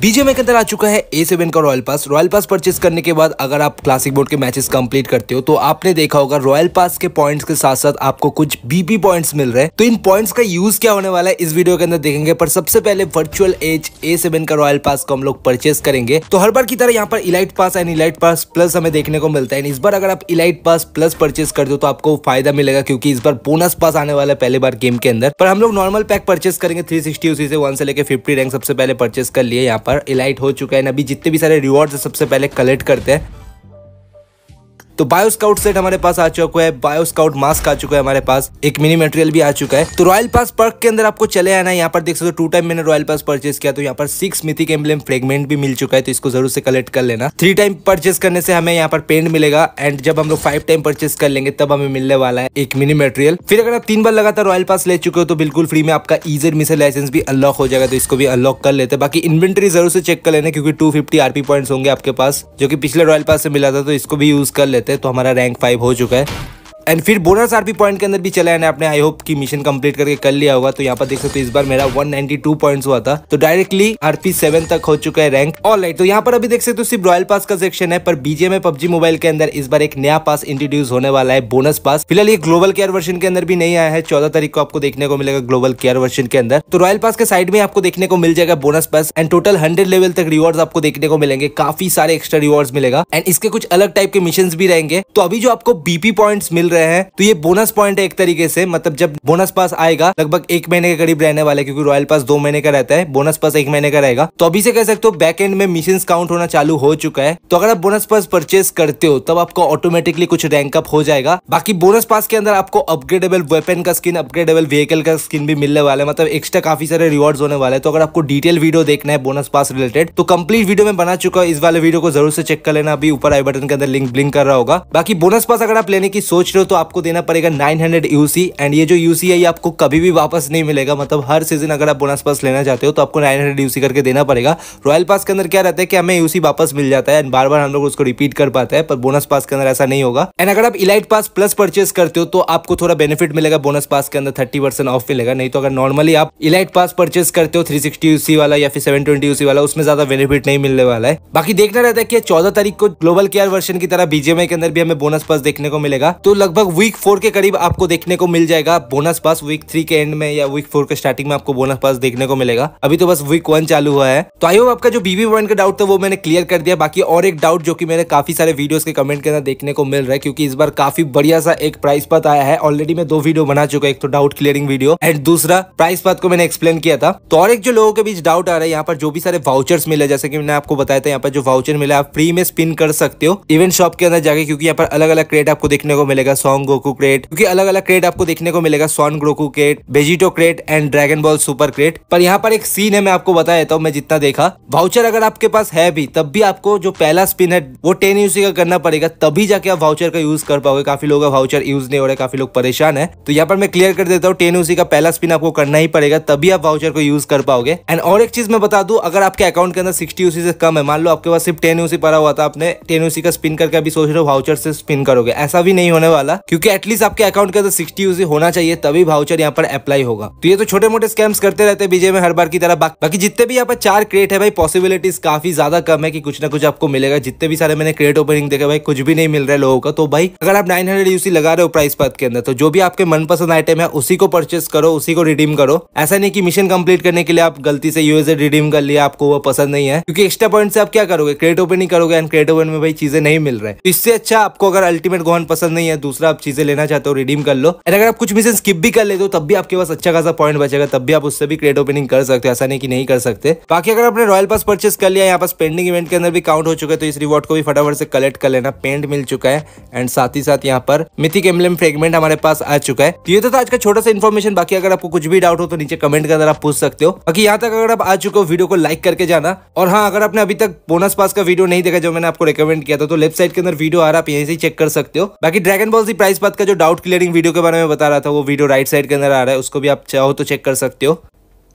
बीजे में अंदर आ चुका है ए सेवन का royal pass royal pass purchase करने के बाद अगर आप क्लासिक बोर्ड के मैचेस कंप्लीट करते हो तो आपने देखा होगा रॉयल पास के पॉइंट्स के साथ साथ आपको कुछ बीपी पॉइंट्स मिल रहे हैं तो इन पॉइंट्स का यूज क्या होने वाला है इस वीडियो के अंदर देखेंगे पर सबसे पहले वर्चुअल एज ए सेवन का रॉयल पास को हम लोग परचेस करेंगे तो हर बार की तरह यहाँ पर elite pass and elite pass plus हमें देखने को मिलता है इस बार अगर आप इलाइट पास प्लस परचेस कर दो तो आपको फायदा मिलेगा क्योंकि इस बार बोनस पास आने वाला है पहले बार गेम के अंदर पर हम लोग नॉर्मल पैक परचेस करेंगे थ्री उसी से वन से लेकर फिफ्टी रैंक सबसे पहले परचेस कर लिए यहाँ पर इलाइट हो चुका है अभी जितने भी सारे रिवॉर्ड्स सबसे पहले कलेक्ट करते हैं तो बायो स्काउट सेट हमारे पास आ चुका है बायो स्काउट मास्क आ चुका है हमारे पास एक मिनी मटेरियल भी आ चुका है तो रॉयल पास पर्क के अंदर आपको चले आना यहाँ पर देख सकते हो टू टाइम मैंने रॉयल पास परचेज किया तो यहाँ पर सिक्स मिथिक एम्बलेम फ्रेगमेंट भी मिल चुका है तो इसको जरूर से कलेक्ट कर लेना थ्री टाइम परचेज करने से हमें यहाँ पर पेंट मिलेगा एंड जब हम लोग फाइव टाइम परचेज कर लेंगे तब हमें मिलने वाला है एक मिनी मेटेरियल फिर अगर आप तीन बार लगातार रॉयल पास ले चुके हो तो बिल्कुल फ्री में आपका ईजर मिसर लाइसेंस भी अनलॉक हो जाएगा तो इसको भी अनलॉक कर लेते बाकी इन्वेंट्री जरूर से चेक कर लेना क्योंकि टू फिफ्टी आरपी पॉइंट होंगे आपके पास जो कि पिछले रॉयल पास से मिला था तो इसको भी यूज कर लेते लेते हैं तो हमारा रैंक फाइव हो चुका है एंड फिर बोनस आरपी पॉइंट के अंदर भी चला है आपने आई होप कि मिशन कंप्लीट करके कर लिया होगा तो यहाँ पर देख सकते हो इस बार मेरा 192 पॉइंट्स हुआ था तो डायरेक्टली आरपी सेवन तक हो चुका है रैंक ऑल राइट तो यहाँ पर अभी देख सकते हो सिर्फ रॉयल पास का सेक्शन है पर बीजेम पब्जी मोबाइल के अंदर इस बार एक नया पास इंट्रोड्यूस होने वाला है बोनस पास फिलहाल ये ग्लोबल केयर वर्जन के अंदर भी नहीं आया है चौदह तारीख को आपको देखने को मिलेगा ग्लोबल केयर वर्जन के अंदर तो रॉयल पास के साइड में आपको देखने को मिल जाएगा bonus pass and total hundred level तक रिवॉर्ड आपको देखने को मिलेंगे काफी सारे एक्स्ट्रा रिवॉर्ड मिलेगा एंड इसके कुछ अलग टाइप के मिशन भी रहेंगे तो अभी जो आपको बीपी पॉइंट मिल रहे रहे हैं तो ये बोनस पॉइंट है एक तरीके से मतलब जब बोनस पास आएगा लगभग एक महीने के करीब रहने वाले क्योंकि रॉयल पास दो महीने का रहता है बोनस पास एक महीने का रहेगा तो अभी से कह सकते हो बैक एंड में मिशन काउंट होना चालू हो चुका है तो अगर आप बोनस पास परचेस करते हो तब आपको ऑटोमेटिकली कुछ रैंकअप हो जाएगा बाकी बोनस पास के अंदर आपको अपग्रेडेबल वेपन का स्किन अपग्रेडेबल व्हीकल का स्किन भी मिलने वाला है मतलब एक्स्ट्रा काफी सारे रिवॉर्ड होने वाले तो अगर आपको डिटेल वीडियो देखना है बोनस पास रिलेटेड तो कंप्लीट वीडियो में बना चुका है इस वाले वीडियो को जरूर से चेक कर लेना अभी ऊपर आई बटन के अंदर लिंक ब्लिंक कर रहा होगा बाकी बोनस पास अगर आप लेने की सोच रहे हो तो आपको देना पड़ेगा 900 हंड्रेड एंड ये जो यूसी है ये आपको कभी भी वापस नहीं मिलेगा मतलब हर सीजन अगर आप बोनस पास लेना चाहते हो तो आपको 900 हंड्रेड करके देना पड़ेगा रॉयल पास के अंदर क्या रहता है कि हमें यूसी वापस मिल जाता है एंड बार बार हम लोग उसको रिपीट कर पाते हैं पर बोनस पास के अंदर ऐसा नहीं होगा एंड अगर आप इलाइट पास प्लस परचेस करते हो तो आपको थोड़ा बेनिफिट मिलेगा बोनस पास के अंदर थर्टी ऑफ मिलेगा नहीं तो अगर नॉर्मली आप इलाइट पास परचेस करते हो थ्री सिक्सटी वाला या फिर सेवन ट्वेंटी वाला उसमें ज्यादा बेनिफिट नहीं मिलने वाला है बाकी देखना रहता है कि चौदह तारीख को ग्लोबल केयर वर्षन की तरह बीजेमआई के अंदर भी हमें बोनस पास देखने को मिलेगा तो लगभग वीक फोर के करीब आपको देखने को मिल जाएगा बोनस पास वीक थ्री के एंड में या वीक फोर के स्टार्टिंग में आपको बोनस पास देखने को मिलेगा अभी तो बस वीक वन चालू हुआ है तो आई होप आपका जो बीबी पॉइंट का डाउट था वो मैंने क्लियर कर दिया बाकी और एक डाउट जो कि मैंने काफी सारे वीडियोस के कमेंट के अंदर देखने को मिल रहा है क्योंकि इस बार काफी बढ़िया सा एक प्राइस पत आया है ऑलरेडी मैं दो वीडियो बना चुका एक तो डाउट क्लियरिंग वीडियो एंड दूसरा प्राइस पथ को मैंने एक्सप्लेन किया था तो और एक जो लोगों के बीच डाउट आ रहा है यहाँ पर जो भी सारे वाउचर्स मिले जैसे कि मैंने आपको बताया था यहाँ पर जो वाउचर मिला आप फ्री में स्पिन कर सकते हो इवेंट शॉप के अंदर जाके क्योंकि यहाँ पर अलग अलग क्रेट आपको देखने को मिलेगा सॉन्ग गोकू क्रेट क्योंकि अलग अलग क्रेट आपको देखने को मिलेगा सॉन ग्रोकू crate Vegito crate and Dragon Ball Super crate पर यहाँ पर एक सीन है मैं आपको बता देता हूँ मैं जितना देखा वाउचर अगर आपके पास है भी तब भी आपको जो पहला स्पिन है वो टेन यूसी का करना पड़ेगा तभी जाके आप वाउचर का यूज कर पाओगे काफी लोग वाउचर यूज नहीं हो रहे काफी लोग परेशान है तो यहाँ पर मैं क्लियर कर देता हूँ टेन यूसी का पहला स्पिन आपको करना ही पड़ेगा तभी आप वाउचर को यूज कर पाओगे एंड और एक चीज मैं बता दू अगर आपके अकाउंट के अंदर सिक्सटी यूसी से कम है मान लो आपके पास सिर्फ टेन यूसी पड़ा हुआ था आपने टेन यूसी का स्पिन करके अभी सोच रहे हो वाउचर से स्पिन करोगे ऐसा भी नहीं होने वाला वाला क्योंकि एटलीस्ट आपके अकाउंट का तो सिक्सटी यूज होना चाहिए तभी भाउचर यहाँ पर अप्लाई होगा तो ये तो छोटे मोटे स्कैम्स करते रहते हैं बीजे में हर बार की तरह बाकी जितने भी यहाँ पर चार क्रेट है भाई पॉसिबिलिटीज काफी ज्यादा कम है कि कुछ ना कुछ आपको मिलेगा जितने भी सारे मैंने क्रेट ओपनिंग देखे भाई कुछ भी नहीं मिल रहा है लोगों का तो भाई अगर आप नाइन हंड्रेड लगा रहे हो प्राइस पद के अंदर तो जो भी आपके मनपसंद आइटम है उसी को परचेस करो उसी को रिडीम करो ऐसा नहीं की मिशन कम्प्लीट करने के लिए आप गलती से यूएस रिडीम कर लिया आपको वो पसंद नहीं है क्योंकि एक्स्ट्रा पॉइंट से आप क्या करोगे क्रेट ओपनिंग करोगे एंड क्रेट ओपन में भाई चीजें नहीं मिल रहे है इससे अच्छा आपको अगर अल्टीमेट गोहन पसंद नहीं है दूसरा दूसरा आप चीजें लेना चाहते हो रिडीम कर लो एंड अगर आप कुछ मिशन स्किप भी कर लेते हो तब भी आपके पास अच्छा खासा पॉइंट बचेगा तब भी आप उससे भी क्रेड ओपनिंग कर सकते हो ऐसा नहीं कि नहीं कर सकते बाकी अगर आपने रॉयल पास परचेस कर लिया यहाँ पास पेंडिंग इवेंट के अंदर भी काउंट हो चुका है तो इस रिवॉर्ड को भी फटाफट से कलेक्ट कर लेना पेंट मिल चुका है एंड साथ ही साथ यहाँ पर मिथिक एम्बलेम फ्रेगमेंट हमारे पास आ चुका है तो ये तो था आज का छोटा सा इन्फॉर्मेशन बाकी अगर आपको कुछ भी डाउट हो तो नीचे कमेंट के अंदर आप पूछ सकते हो बाकी यहाँ तक अगर आप आ चुके हो वीडियो को लाइक करके जाना और हाँ अगर आपने अभी तक बोनस पास का वीडियो नहीं देखा जो मैंने आपको रिकमेंड किया था तो लेफ्ट साइड के अंदर वीडियो आ रहा आप यहीं से चेक कर सकते हो बाकी ड्रैगन बॉल सी प्राइस बात का जो डाउट क्लियरिंग वीडियो के बारे में बता रहा था वो वीडियो राइट साइड के अंदर आ रहा है उसको भी आप चाहो तो चेक कर सकते हो